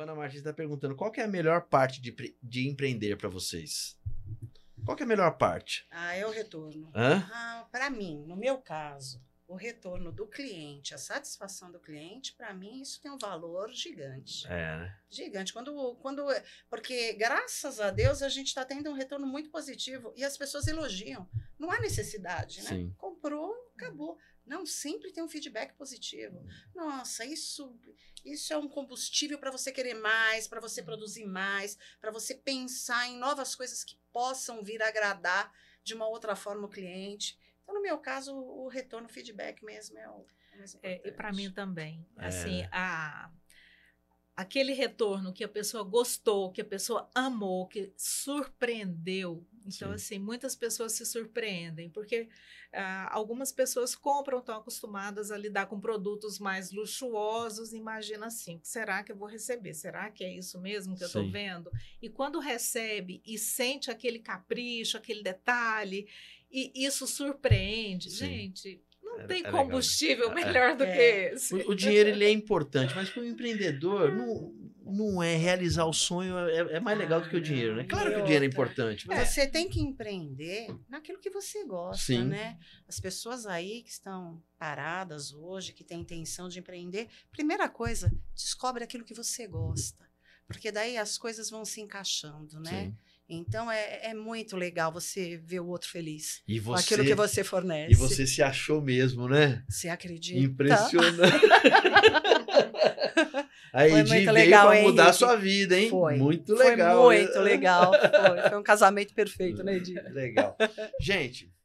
Giovana Martins está perguntando: qual é a melhor parte de, de empreender para vocês? Qual é a melhor parte? Ah, é o retorno. Ah, para mim, no meu caso, o retorno do cliente, a satisfação do cliente, para mim isso tem um valor gigante. É. Né? Gigante. Quando, quando, porque graças a Deus a gente está tendo um retorno muito positivo e as pessoas elogiam. Não há necessidade, né? Sim. Comprou, acabou. Não, sempre tem um feedback positivo. Nossa, isso, isso é um combustível para você querer mais, para você produzir mais, para você pensar em novas coisas que possam vir agradar de uma outra forma o cliente. Então, no meu caso, o retorno, o feedback mesmo é o. É mais É, e para mim também. É. Assim, a aquele retorno que a pessoa gostou, que a pessoa amou, que surpreendeu. Então, Sim. assim, muitas pessoas se surpreendem, porque ah, algumas pessoas compram, estão acostumadas a lidar com produtos mais luxuosos, imagina assim, será que eu vou receber? Será que é isso mesmo que eu estou vendo? E quando recebe e sente aquele capricho, aquele detalhe, e isso surpreende, Sim. gente tem né? é combustível legal. melhor do que é. esse. O, o, dinheiro ele é importante, mas para o empreendedor, não, não é realizar o sonho, é, é mais legal ah, do que o ah, dinheiro, né? Claro que o dinheiro é importante. Mas... Você tem que empreender naquilo que você gosta, Sim. né? As pessoas aí que estão paradas hoje, que têm intenção de empreender, primeira coisa, descobre aquilo que você gosta. Porque daí as coisas vão se encaixando, né? Sim. Então é, é, é, muito legal você ver o outro feliz e você, aquilo que você fornece. E você se achou mesmo, né? Você acredita? Impressionante. aí Edi veio legal, pra hein, mudar a sua vida, hein? Foi. Muito legal. Foi né? muito legal. Foi. Foi um casamento perfeito, né, Edi? Legal. Gente,